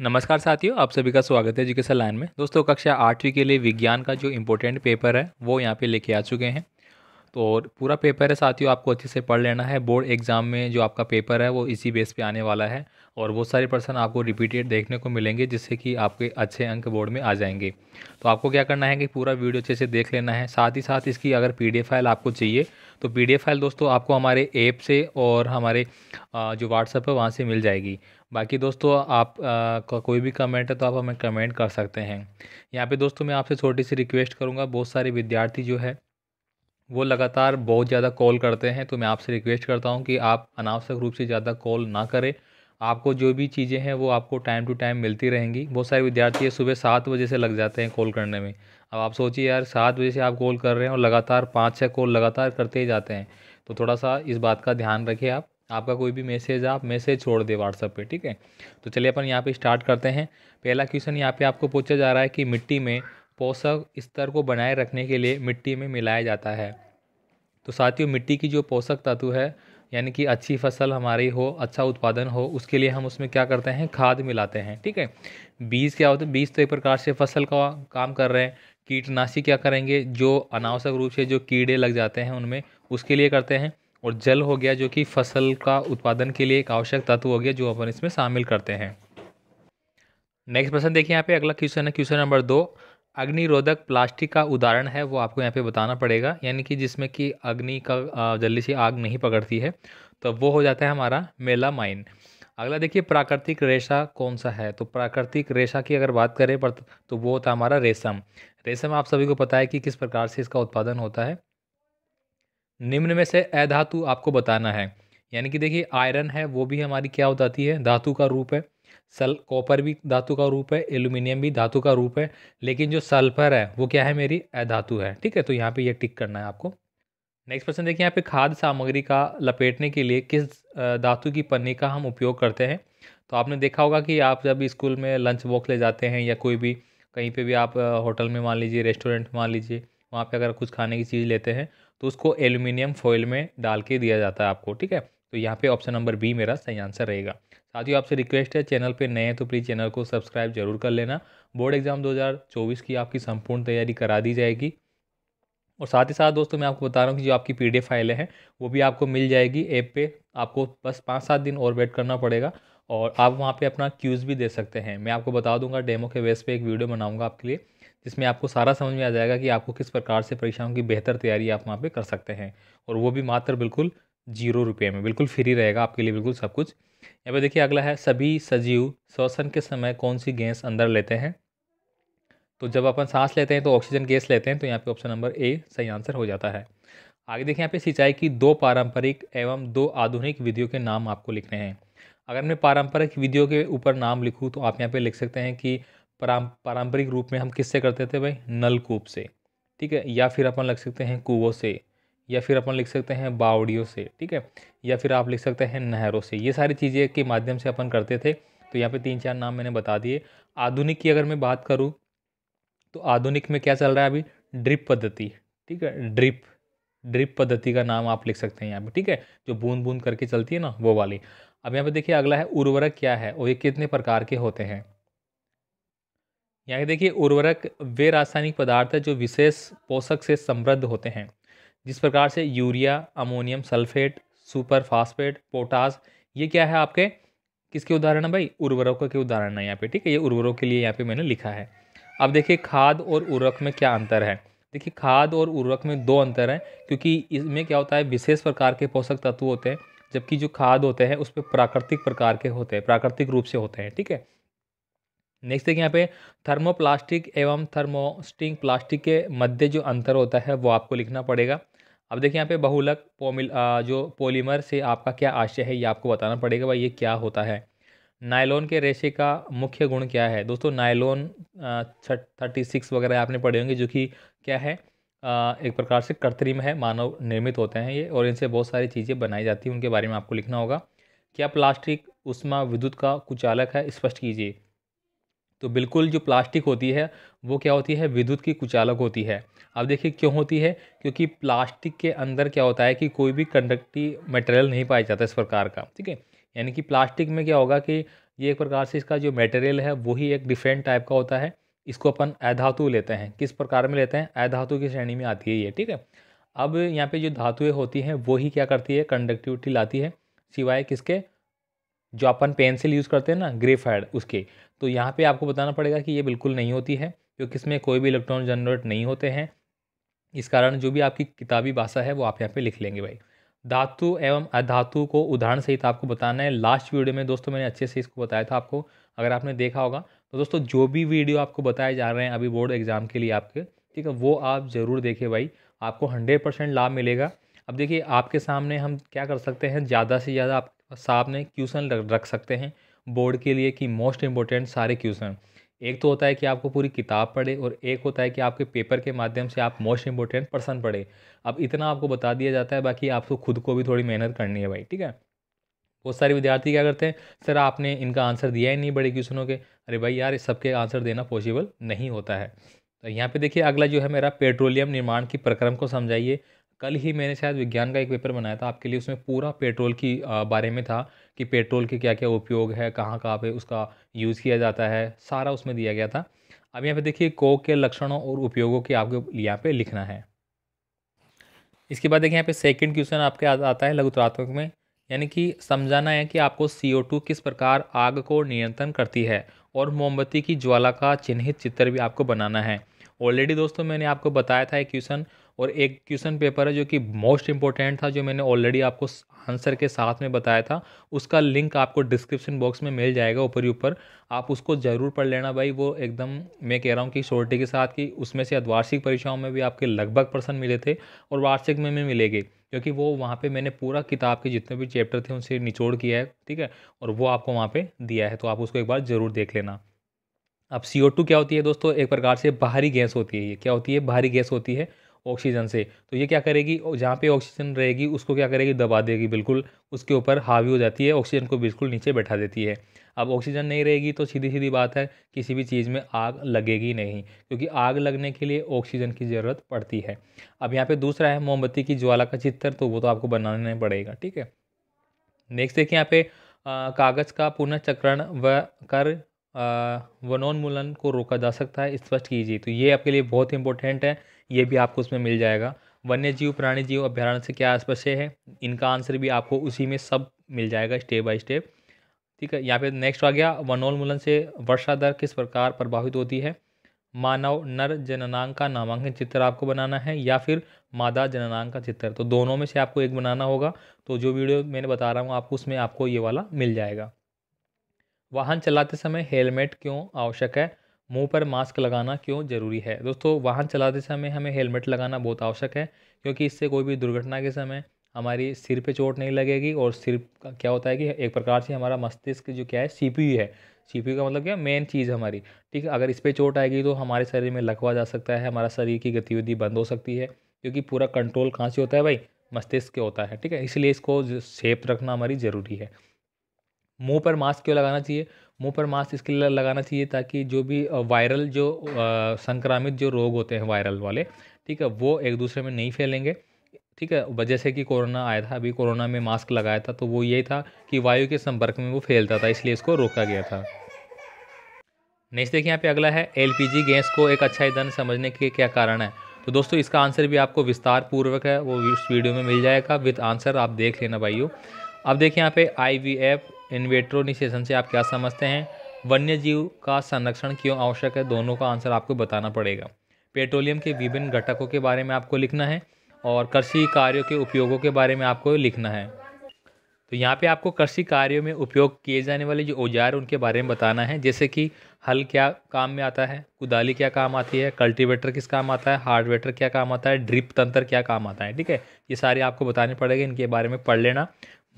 नमस्कार साथियों आप सभी का स्वागत है एजुकेशन लाइन में दोस्तों कक्षा आठवीं के लिए विज्ञान का जो इम्पोर्टेंट पेपर है वो यहाँ पे लेके आ चुके हैं तो पूरा पेपर है साथियों आपको अच्छे से पढ़ लेना है बोर्ड एग्ज़ाम में जो आपका पेपर है वो इसी बेस पे आने वाला है और वो सारे पर्सन आपको रिपीटेड देखने को मिलेंगे जिससे कि आपके अच्छे अंक बोर्ड में आ जाएंगे तो आपको क्या करना है कि पूरा वीडियो अच्छे से देख लेना है साथ ही साथ इसकी अगर पी फाइल आपको चाहिए तो पी फाइल दोस्तों आपको हमारे ऐप से और हमारे जो व्हाट्सएप है वहाँ से मिल जाएगी बाकी दोस्तों आप का कोई भी कमेंट है तो आप हमें कमेंट कर सकते हैं यहाँ पे दोस्तों मैं आपसे छोटी सी रिक्वेस्ट करूँगा बहुत सारे विद्यार्थी जो है वो लगातार बहुत ज़्यादा कॉल करते हैं तो मैं आपसे रिक्वेस्ट करता हूँ कि आप अनावश्यक रूप से ज़्यादा कॉल ना करें आपको जो भी चीज़ें हैं वो आपको टाइम टू टाइम मिलती रहेंगी बहुत सारे विद्यार्थी सुबह सात बजे से लग जाते हैं कॉल करने में अब आप सोचिए यार सात बजे से आप कॉल कर रहे हैं और लगातार पाँच छः कॉल लगातार करते ही जाते हैं तो थोड़ा सा इस बात का ध्यान रखिए आप आपका कोई भी मैसेज आप मैसेज छोड़ दे व्हाट्सएप पे ठीक है तो चलिए अपन यहाँ पे स्टार्ट करते हैं पहला क्वेश्चन यहाँ पे आपको पूछा जा रहा है कि मिट्टी में पोषक स्तर को बनाए रखने के लिए मिट्टी में मिलाया जाता है तो साथियों मिट्टी की जो पोषक तत्व है यानी कि अच्छी फसल हमारी हो अच्छा उत्पादन हो उसके लिए हम उसमें क्या करते हैं खाद मिलाते हैं ठीक है बीज क्या होता है बीज तो एक प्रकार से फसल का काम कर रहे हैं कीटनाशी क्या करेंगे जो अनावश्यक रूप से जो कीड़े लग जाते हैं उनमें उसके लिए करते हैं और जल हो गया जो कि फसल का उत्पादन के लिए एक आवश्यक तत्व हो गया जो अपन इसमें शामिल करते हैं नेक्स्ट प्रश्न देखिए यहाँ पे अगला क्वेश्चन है क्वेश्चन नंबर दो अग्निरोधक प्लास्टिक का उदाहरण है वो आपको यहाँ पे बताना पड़ेगा यानी कि जिसमें कि अग्नि का जल्दी से आग नहीं पकड़ती है तो वो हो जाता है हमारा मेलामाइन अगला देखिए प्राकृतिक रेशा कौन सा है तो प्राकृतिक रेशा की अगर बात करें पर तो वो होता है हमारा रेशम रेशम आप सभी को पता है कि किस प्रकार से इसका उत्पादन होता है निम्न में से अधातु आपको बताना है यानी कि देखिए आयरन है वो भी हमारी क्या हो जाती है धातु का रूप है सल कॉपर भी धातु का रूप है एल्यूमिनियम भी धातु का रूप है लेकिन जो सल्फर है वो क्या है मेरी अधातु है ठीक है तो यहाँ पे ये टिक करना है आपको नेक्स्ट क्वेश्चन देखिए यहाँ पे खाद सामग्री का लपेटने के लिए किस धातु की पन्नी का हम उपयोग करते हैं तो आपने देखा होगा कि आप जब स्कूल में लंच बॉक्स ले जाते हैं या कोई भी कहीं पर भी आप होटल में मान लीजिए रेस्टोरेंट मान लीजिए वहाँ पे अगर कुछ खाने की चीज़ लेते हैं तो उसको एल्यूमिनियम फॉयल में डाल के दिया जाता है आपको ठीक है तो यहाँ पे ऑप्शन नंबर बी मेरा सही आंसर रहेगा साथियों आपसे रिक्वेस्ट है चैनल पे नए हैं तो प्लीज़ चैनल को सब्सक्राइब जरूर कर लेना बोर्ड एग्ज़ाम 2024 की आपकी संपूर्ण तैयारी करा दी जाएगी और साथ ही साथ दोस्तों मैं आपको बता रहा हूँ कि जो आपकी पी फाइलें हैं वो भी आपको मिल जाएगी ऐप पे आपको बस पाँच सात दिन और वेट करना पड़ेगा और आप वहाँ पर अपना क्यूज़ भी दे सकते हैं मैं आपको बता दूंगा डेमो के बेस पर एक वीडियो बनाऊँगा आपके लिए जिसमें आपको सारा समझ में आ जाएगा कि आपको किस प्रकार से परीक्षाओं की बेहतर तैयारी आप वहाँ पर कर सकते हैं और वो भी मात्र बिल्कुल जीरो रुपये में बिल्कुल फ्री रहेगा आपके लिए बिल्कुल सब कुछ यहाँ पर देखिए अगला है सभी सजीव श्वसन के समय कौन सी गैस अंदर लेते हैं तो जब अपन सांस लेते हैं तो ऑक्सीजन गैस लेते हैं तो यहाँ पे ऑप्शन नंबर ए सही आंसर हो जाता है आगे देखिए यहाँ पे सिंचाई की दो पारंपरिक एवं दो आधुनिक विधियों के नाम आपको लिखने हैं अगर मैं पारंपरिक विधियों के ऊपर नाम लिखूँ तो आप यहाँ पे लिख सकते हैं कि पारंपरिक रूप में हम किससे करते थे भाई नलकूप से ठीक है या फिर अपन लिख सकते हैं कुओं से या फिर अपन लिख सकते हैं बावड़ियों से ठीक है या फिर आप लिख सकते हैं नहरों से ये सारी चीज़ें के माध्यम से अपन करते थे तो यहाँ पे तीन चार नाम मैंने बता दिए आधुनिक की अगर मैं बात करूँ तो आधुनिक में क्या चल रहा है अभी ड्रिप पद्धति ठीक है ड्रिप ड्रिप पद्धति का नाम आप लिख सकते हैं यहाँ पे ठीक है जो बूंद बूंद करके चलती है ना वो वाली अब यहाँ पे देखिए अगला है उर्वरक क्या है और ये कितने प्रकार के होते हैं यहाँ देखिए उर्वरक वे रासायनिक पदार्थ है जो विशेष पोषक से समृद्ध होते हैं जिस प्रकार से urea ammonium sulphate super phosphate potash ये क्या है आपके किसके उदाहरण है भाई उर्वरकों के उदाहरण है यहाँ पे ठीक है ये उर्वरकों के लिए यहाँ पे मैंने लिखा है अब देखिए खाद और उर्वरक में क्या अंतर है देखिए खाद और उर्वरक में दो अंतर हैं क्योंकि इसमें क्या होता है विशेष प्रकार के पोषक तत्व होते हैं जबकि जो खाद होते हैं उस पर प्राकृतिक प्रकार के होते हैं प्राकृतिक रूप से होते हैं ठीक है नेक्स्ट देखिए यहाँ पे थर्मोप्लास्टिक एवं थर्मोस्टिंग प्लास्टिक के मध्य जो अंतर होता है वो आपको लिखना पड़ेगा अब देखिए यहाँ पे बहुलक पोमिल जो पोलीमर से आपका क्या आशय है ये आपको बताना पड़ेगा भाई ये क्या होता है नायलोन के रेशे का मुख्य गुण क्या है दोस्तों नायलॉन थर्टी सिक्स वगैरह आपने पढ़े होंगे जो कि क्या है आ, एक प्रकार से कृत्रिम है मानव निर्मित होते हैं ये और इनसे बहुत सारी चीज़ें बनाई जाती हैं उनके बारे में आपको लिखना होगा क्या प्लास्टिक उष्मा विद्युत का कुचालक है स्पष्ट कीजिए तो बिल्कुल जो प्लास्टिक होती है वो क्या होती है विद्युत की कुचालक होती है अब देखिए क्यों होती है क्योंकि प्लास्टिक के अंदर क्या होता है कि कोई भी कंडक्टिव मटेरियल नहीं पाया जाता इस प्रकार का ठीक है यानी कि प्लास्टिक में क्या होगा कि ये एक प्रकार से इसका जो मटेरियल है वही एक डिफरेंट टाइप का होता है इसको अपन अधातु लेते हैं किस प्रकार में लेते हैं अधातु की श्रेणी में आती है ये ठीक है अब यहाँ पर जो धातुएँ होती हैं वही क्या करती है कंडक्टिविटी लाती है सिवाय किसके जो अपन पेंसिल यूज़ करते हैं ना ग्रेफाइड उसके तो यहाँ पे आपको बताना पड़ेगा कि ये बिल्कुल नहीं होती है क्योंकि इसमें कोई भी इलेक्ट्रॉन जनरेट नहीं होते हैं इस कारण जो भी आपकी किताबी भाषा है वो आप यहाँ पे लिख लेंगे भाई धातु एवं अधातु को उदाहरण सहित आपको बताना है लास्ट वीडियो में दोस्तों मैंने अच्छे से इसको बताया था आपको अगर आपने देखा होगा तो दोस्तों जो भी वीडियो आपको बताए जा रहे हैं अभी बोर्ड एग्ज़ाम के लिए आपके ठीक है वो आप ज़रूर देखें भाई आपको हंड्रेड परसेंट लाभ मिलेगा अब देखिए आपके सामने हम क्या कर सकते हैं ज़्यादा से ज़्यादा आप सामने क्वेश्चन रख सकते हैं बोर्ड के लिए कि मोस्ट इम्पोर्टेंट सारे क्वेश्चन एक तो होता है कि आपको पूरी किताब पढ़े और एक होता है कि आपके पेपर के माध्यम से आप मोस्ट इम्पोर्टेंट पर्सन पढ़े अब इतना आपको बता दिया जाता है बाकी आपको खुद को भी थोड़ी मेहनत करनी है भाई ठीक है बहुत सारे विद्यार्थी क्या करते हैं सर आपने इनका आंसर दिया ही नहीं बड़े क्वेश्चनों के अरे भाई यार सबके आंसर देना पॉसिबल नहीं होता है तो यहाँ पे देखिए अगला जो है मेरा पेट्रोलियम निर्माण की प्रक्रम को समझाइए कल ही मैंने शायद विज्ञान का एक पेपर बनाया था आपके लिए उसमें पूरा पेट्रोल की बारे में था कि पेट्रोल के क्या क्या उपयोग है कहाँ कहाँ पे उसका यूज़ किया जाता है सारा उसमें दिया गया था अब यहाँ पे देखिए कोक के लक्षणों और उपयोगों के आपको यहाँ पे लिखना है इसके बाद देखिए यहाँ पे सेकंड क्वेश्चन आपके आता है लघुतरात्मक में यानी कि समझाना है कि आपको सी किस प्रकार आग को नियंत्रण करती है और मोमबत्ती की ज्वाला का चिन्हित चित्र भी आपको बनाना है ऑलरेडी दोस्तों मैंने आपको बताया था एक क्वेश्चन और एक क्वेश्चन पेपर है जो कि मोस्ट इंपॉर्टेंट था जो मैंने ऑलरेडी आपको आंसर के साथ में बताया था उसका लिंक आपको डिस्क्रिप्शन बॉक्स में मिल जाएगा ऊपर ही ऊपर आप उसको ज़रूर पढ़ लेना भाई वो एकदम मैं कह रहा हूँ कि शोर्टी के साथ कि उसमें से वार्षिक परीक्षाओं में भी आपके लगभग पर्सन मिले थे और वार्षिक में भी मिलेगी क्योंकि वो वहाँ पे मैंने पूरा किताब के जितने भी चैप्टर थे उनसे निचोड़ किया है ठीक है और वो आपको वहाँ पे दिया है तो आप उसको एक बार ज़रूर देख लेना अब सी क्या होती है दोस्तों एक प्रकार से बाहरी गैस होती है ये क्या होती है बाहरी गैस होती है ऑक्सीजन से तो ये क्या करेगी जहाँ पे ऑक्सीजन रहेगी उसको क्या करेगी दबा देगी बिल्कुल उसके ऊपर हावी हो जाती है ऑक्सीजन को बिल्कुल नीचे बैठा देती है अब ऑक्सीजन नहीं रहेगी तो सीधी सीधी बात है किसी भी चीज़ में आग लगेगी नहीं क्योंकि आग लगने के लिए ऑक्सीजन की ज़रूरत पड़ती है अब यहाँ पर दूसरा है मोमबत्ती की ज्वाला का चित्र तो वो तो आपको बनाना पड़ेगा ठीक है नेक्स्ट देखिए यहाँ पे कागज़ का पुनः चक्रण व कर वनोन्मूलन को रोका जा सकता है स्पष्ट कीजिए तो ये आपके लिए बहुत इंपॉर्टेंट है ये भी आपको उसमें मिल जाएगा वन्य जीव प्राणी जीव अभ्यारण्य से क्या स्पष्ट है इनका आंसर भी आपको उसी में सब मिल जाएगा स्टेप बाय स्टेप ठीक है यहाँ पे नेक्स्ट आ गया वनोन्मूलन से वर्षा दर किस प्रकार प्रभावित होती है मानव नर जननांग का नामांकन चित्र आपको बनाना है या फिर मादा जननांग का चित्र तो दोनों में से आपको एक बनाना होगा तो जो वीडियो मैंने बता रहा हूँ आपको उसमें आपको ये वाला मिल जाएगा वाहन चलाते समय हेलमेट क्यों आवश्यक है मुंह पर मास्क लगाना क्यों ज़रूरी है दोस्तों वाहन चलाते समय हमें हेलमेट लगाना बहुत आवश्यक है क्योंकि इससे कोई भी दुर्घटना के समय हमारी सिर पे चोट नहीं लगेगी और सिर का क्या होता है कि एक प्रकार से हमारा मस्तिष्क जो क्या है सीपीयू है सीपीयू का मतलब क्या मेन चीज़ हमारी ठीक है अगर इस पर चोट आएगी तो हमारे शरीर में लकवा जा सकता है हमारा शरीर की गतिविधि बंद हो सकती है क्योंकि पूरा कंट्रोल कहाँ से होता है भाई मस्तिष्क के होता है ठीक है इसलिए इसको सेफ रखना हमारी ज़रूरी है मुंह पर मास्क क्यों लगाना चाहिए मुंह पर मास्क इसके लिए लगाना चाहिए ताकि जो भी वायरल जो संक्रामित जो रोग होते हैं वायरल वाले ठीक है वो एक दूसरे में नहीं फैलेंगे ठीक है जैसे कि कोरोना आया था अभी कोरोना में मास्क लगाया था तो वो यही था कि वायु के संपर्क में वो फैलता था इसलिए इसको रोका गया था नेक्स्ट देखिए यहाँ पे अगला है एल गैस को एक अच्छा ईंधन समझने के क्या कारण है तो दोस्तों इसका आंसर भी आपको विस्तार पूर्वक है वो इस वीडियो में मिल जाएगा विद आंसर आप देख लेना भाइयों अब देखिए यहाँ पे आई वी एफ इन्वेट्रोनिसेशन से आप क्या समझते हैं वन्य जीव का संरक्षण क्यों आवश्यक है दोनों का आंसर आपको बताना पड़ेगा पेट्रोलियम के विभिन्न घटकों के बारे में आपको लिखना है और कृषि कार्यों के उपयोगों के बारे में आपको लिखना है तो यहाँ पे आपको कृषि कार्यों में उपयोग किए जाने वाले जो औजार उनके बारे में बताना है जैसे कि हल क्या काम में आता है कुदाली क्या काम आती है कल्टीवेटर किस काम आता है हार्डवेटर क्या काम आता है ड्रिप तंत्र क्या काम आता है ठीक है ये सारे आपको बताने पड़ेंगे इनके बारे में पढ़ लेना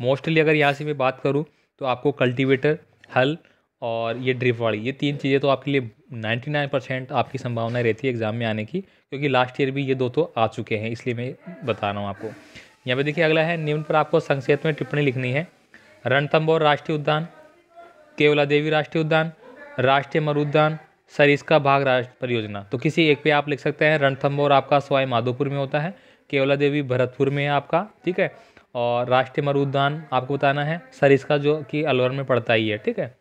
मोस्टली अगर यहाँ से मैं बात करूँ तो आपको कल्टीवेटर हल और ये ड्रिप वाली ये तीन चीज़ें तो आपके लिए 99 परसेंट आपकी संभावना रहती है एग्ज़ाम में आने की क्योंकि लास्ट ईयर भी ये दो तो आ चुके हैं इसलिए मैं बता रहा हूँ आपको यहाँ पे देखिए अगला है निम्न पर आपको संक्षेप में टिप्पणी लिखनी है रणथम्बोर राष्ट्रीय उद्यान केवला देवी राष्ट्रीय उद्यान राष्ट्रीय मरुद्यान सरिस्का भाग राष्ट्र परियोजना तो किसी एक पे आप लिख सकते हैं रणथम्बोर आपका सवाई माधोपुर में होता है केवला देवी भरतपुर में है आपका ठीक है और राष्ट्रीय मरुद्यान आपको बताना है सर इसका जो कि अलवर में पड़ता ही है ठीक है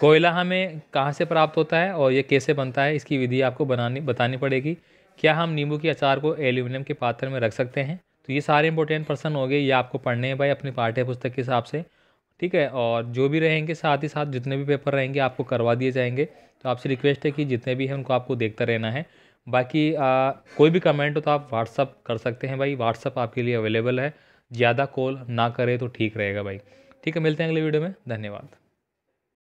कोयला हमें कहाँ से प्राप्त होता है और ये कैसे बनता है इसकी विधि आपको बनानी बतानी पड़ेगी क्या हम नींबू के अचार को एल्यूमिनियम के पात्र में रख सकते हैं तो ये सारे इंपॉर्टेंट पर्सन हो गए ये आपको पढ़ने हैं भाई अपनी पाठ्य पुस्तक के हिसाब से ठीक है और जो भी रहेंगे साथ ही साथ जितने भी पेपर रहेंगे आपको करवा दिए जाएंगे तो आपसे रिक्वेस्ट है कि जितने भी हैं उनको आपको देखते रहना है बाकी आ, कोई भी कमेंट हो तो आप व्हाट्सअप कर सकते हैं भाई व्हाट्सअप आपके लिए अवेलेबल है ज़्यादा कॉल ना करें तो ठीक रहेगा भाई ठीक है मिलते हैं अगले वीडियो में धन्यवाद